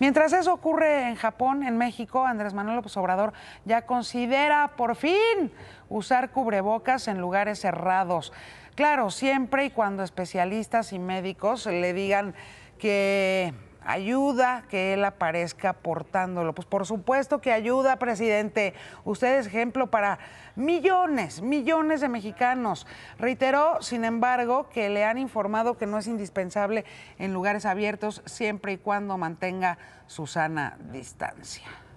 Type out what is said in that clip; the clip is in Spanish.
Mientras eso ocurre en Japón, en México, Andrés Manuel López Obrador ya considera por fin usar cubrebocas en lugares cerrados. Claro, siempre y cuando especialistas y médicos le digan que ayuda que él aparezca portándolo. Pues por supuesto que ayuda, presidente. Usted es ejemplo para millones, millones de mexicanos. Reiteró, sin embargo, que le han informado que no es indispensable en lugares abiertos siempre y cuando mantenga su sana distancia.